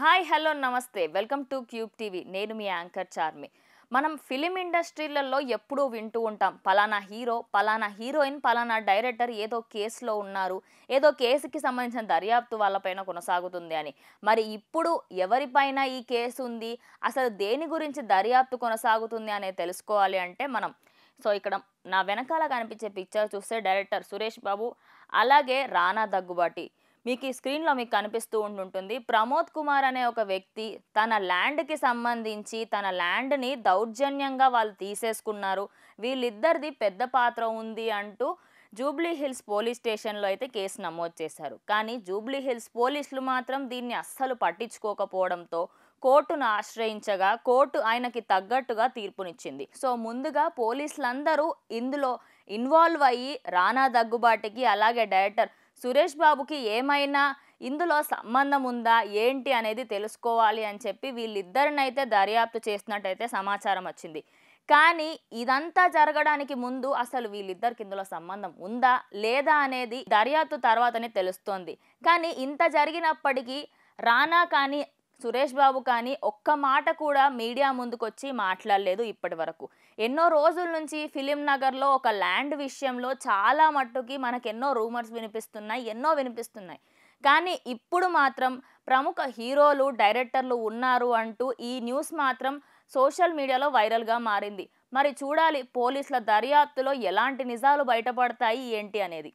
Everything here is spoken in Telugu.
హాయ్ హలో నమస్తే వెల్కమ్ టు క్యూబ్ టీవీ నేను మీ యాంకర్ చార్మి మనం ఫిలిం ఇండస్ట్రీలలో ఎప్పుడూ వింటూ ఉంటాం పలానా హీరో పలానా హీరోయిన్ పలానా డైరెక్టర్ ఏదో కేసులో ఉన్నారు ఏదో కేసుకి సంబంధించిన దర్యాప్తు వాళ్ళపైన కొనసాగుతుంది అని మరి ఇప్పుడు ఎవరిపైన ఈ కేసు ఉంది అసలు దేని గురించి దర్యాప్తు కొనసాగుతుంది అనేది తెలుసుకోవాలి అంటే మనం సో ఇక్కడ నా వెనకాల కనిపించే పిక్చర్ చూస్తే డైరెక్టర్ సురేష్ బాబు అలాగే రానా దగ్గుబాటి మీకు ఈ స్క్రీన్లో మీకు కనిపిస్తూ ఉంటుంటుంది ప్రమోద్ కుమార్ అనే ఒక వ్యక్తి తన ల్యాండ్కి సంబంధించి తన ల్యాండ్ని దౌర్జన్యంగా వాళ్ళు తీసేసుకున్నారు వీళ్ళిద్దరిది పెద్ద పాత్ర ఉంది అంటూ జూబ్లీ హిల్స్ పోలీస్ స్టేషన్లో అయితే కేసు నమోదు చేశారు కానీ జూబ్లీ హిల్స్ పోలీసులు మాత్రం దీన్ని అస్సలు పట్టించుకోకపోవడంతో కోర్టును ఆశ్రయించగా కోర్టు ఆయనకి తగ్గట్టుగా తీర్పునిచ్చింది సో ముందుగా పోలీసులందరూ ఇందులో ఇన్వాల్వ్ అయ్యి రానా దగ్గుబాటికి అలాగే డైరెక్టర్ సురేష్ బాబుకి ఏమైనా ఇందులో సంబంధం ఉందా ఏంటి అనేది తెలుసుకోవాలి అని చెప్పి వీళ్ళిద్దరినైతే దర్యాప్తు చేసినట్టయితే సమాచారం వచ్చింది కానీ ఇదంతా జరగడానికి ముందు అసలు వీళ్ళిద్దరికి ఇందులో సంబంధం ఉందా లేదా అనేది దర్యాప్తు తర్వాతనే తెలుస్తోంది కానీ ఇంత జరిగినప్పటికీ రానా కానీ సురేష్ బాబు కానీ ఒక్క మాట కూడా మీడియా ముందుకొచ్చి మాట్లాడలేదు ఇప్పటి వరకు ఎన్నో రోజుల నుంచి ఫిలిం నగర్లో ఒక ల్యాండ్ విషయంలో చాలా మట్టుకి మనకెన్నో రూమర్స్ వినిపిస్తున్నాయి ఎన్నో వినిపిస్తున్నాయి కానీ ఇప్పుడు మాత్రం ప్రముఖ హీరోలు డైరెక్టర్లు ఉన్నారు అంటూ ఈ న్యూస్ మాత్రం సోషల్ మీడియాలో వైరల్గా మారింది మరి చూడాలి పోలీసుల దర్యాప్తులో ఎలాంటి నిజాలు బయటపడతాయి ఏంటి అనేది